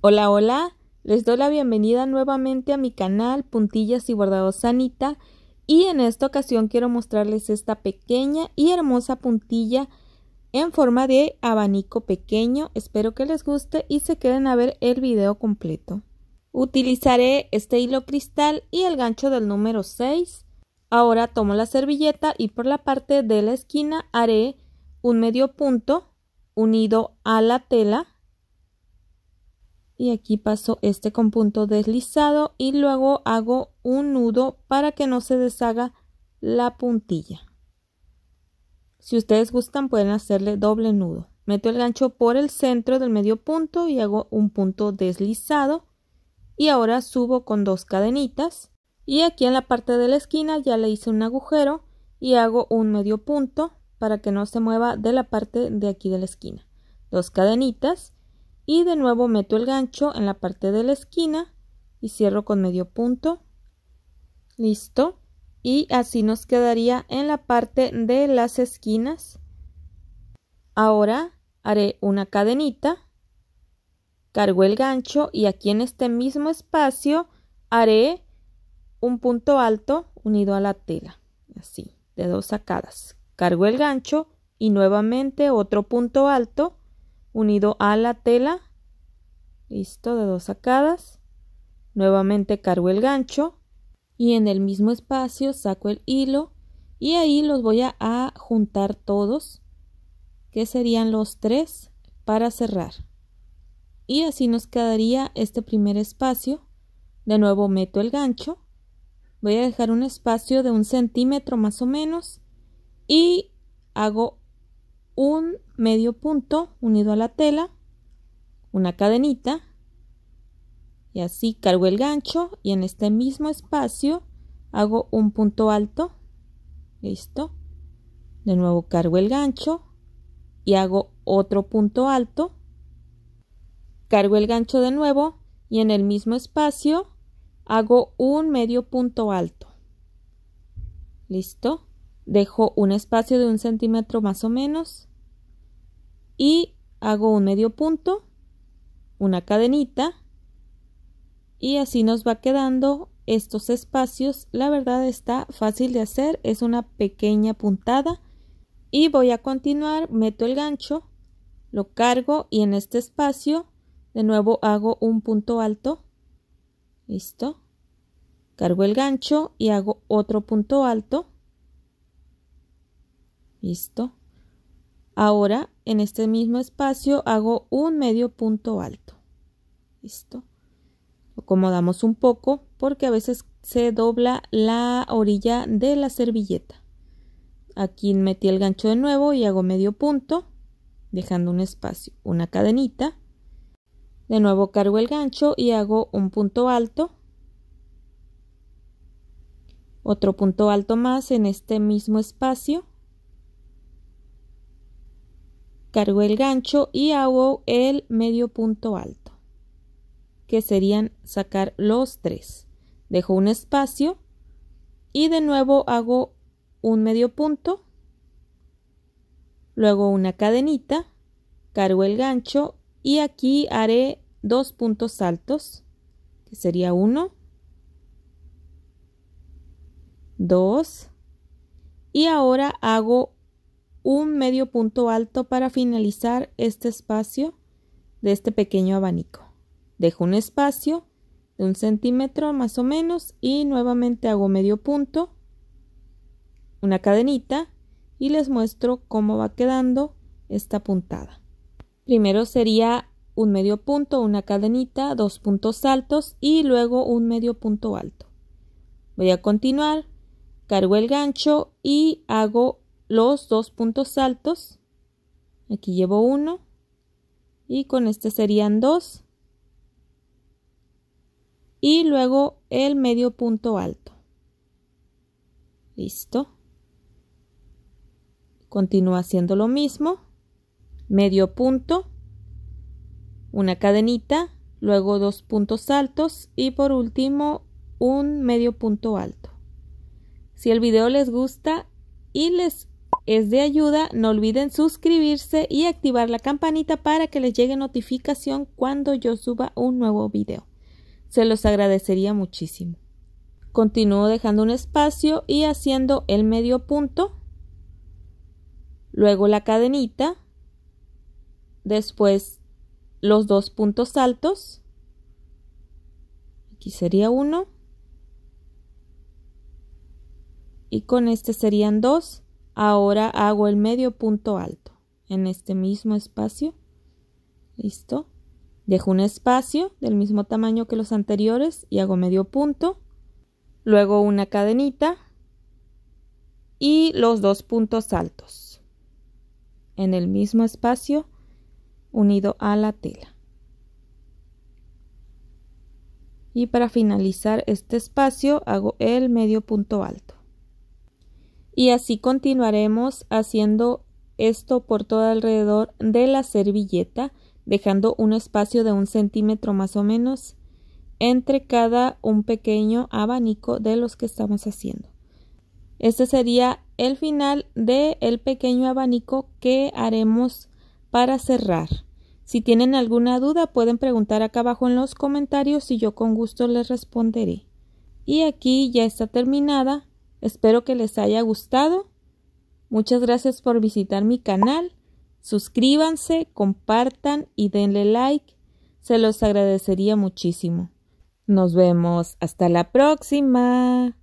Hola, hola, les doy la bienvenida nuevamente a mi canal Puntillas y Bordados Sanita y en esta ocasión quiero mostrarles esta pequeña y hermosa puntilla en forma de abanico pequeño. Espero que les guste y se queden a ver el video completo. Utilizaré este hilo cristal y el gancho del número 6. Ahora tomo la servilleta y por la parte de la esquina haré un medio punto unido a la tela y aquí paso este con punto deslizado y luego hago un nudo para que no se deshaga la puntilla. Si ustedes gustan pueden hacerle doble nudo. Meto el gancho por el centro del medio punto y hago un punto deslizado y ahora subo con dos cadenitas y aquí en la parte de la esquina ya le hice un agujero y hago un medio punto para que no se mueva de la parte de aquí de la esquina. Dos cadenitas y de nuevo meto el gancho en la parte de la esquina y cierro con medio punto listo y así nos quedaría en la parte de las esquinas ahora haré una cadenita cargo el gancho y aquí en este mismo espacio haré un punto alto unido a la tela así de dos sacadas cargo el gancho y nuevamente otro punto alto unido a la tela. Listo, de dos sacadas. Nuevamente cargo el gancho y en el mismo espacio saco el hilo y ahí los voy a, juntar todos, que serían los tres para cerrar. Y así nos quedaría este primer espacio. De nuevo meto el gancho. Voy a dejar un espacio de un centímetro más o menos y hago un medio punto unido a la tela, una cadenita y así cargo el gancho y en este mismo espacio hago un punto alto, listo, de nuevo cargo el gancho y hago otro punto alto, cargo el gancho de nuevo y en el mismo espacio hago un medio punto alto, listo, dejo un espacio de un centímetro más o menos y hago un medio punto, una cadenita y así nos va quedando estos espacios. La verdad está fácil de hacer, es una pequeña puntada y voy a continuar, meto el gancho, lo cargo y en este espacio de nuevo hago un punto alto, listo, cargo el gancho y hago otro punto alto, listo, Ahora, en este mismo espacio hago un medio punto alto. Listo. Lo acomodamos un poco porque a veces se dobla la orilla de la servilleta. Aquí metí el gancho de nuevo y hago medio punto, dejando un espacio, una cadenita. De nuevo cargo el gancho y hago un punto alto. Otro punto alto más en este mismo espacio cargo el gancho y hago el medio punto alto, que serían sacar los tres. Dejo un espacio y de nuevo hago un medio punto, luego una cadenita, cargo el gancho y aquí haré dos puntos altos, que sería uno, dos, y ahora hago un medio punto alto para finalizar este espacio de este pequeño abanico. Dejo un espacio de un centímetro más o menos y nuevamente hago medio punto, una cadenita y les muestro cómo va quedando esta puntada. Primero sería un medio punto, una cadenita, dos puntos altos y luego un medio punto alto. Voy a continuar, cargo el gancho y hago los dos puntos altos. Aquí llevo uno. Y con este serían dos. Y luego el medio punto alto. Listo. Continúa haciendo lo mismo. Medio punto. Una cadenita. Luego dos puntos altos. Y por último un medio punto alto. Si el video les gusta y les es de ayuda, no olviden suscribirse y activar la campanita para que les llegue notificación cuando yo suba un nuevo video. Se los agradecería muchísimo. Continúo dejando un espacio y haciendo el medio punto, luego la cadenita, después los dos puntos altos, aquí sería uno, y con este serían dos, Ahora hago el medio punto alto en este mismo espacio. Listo. Dejo un espacio del mismo tamaño que los anteriores y hago medio punto. Luego una cadenita y los dos puntos altos en el mismo espacio unido a la tela. Y para finalizar este espacio hago el medio punto alto y así continuaremos haciendo esto por todo alrededor de la servilleta, dejando un espacio de un centímetro más o menos entre cada un pequeño abanico de los que estamos haciendo. Este sería el final del el pequeño abanico que haremos para cerrar. Si tienen alguna duda pueden preguntar acá abajo en los comentarios y yo con gusto les responderé. Y aquí ya está terminada Espero que les haya gustado. Muchas gracias por visitar mi canal. Suscríbanse, compartan y denle like. Se los agradecería muchísimo. Nos vemos. Hasta la próxima.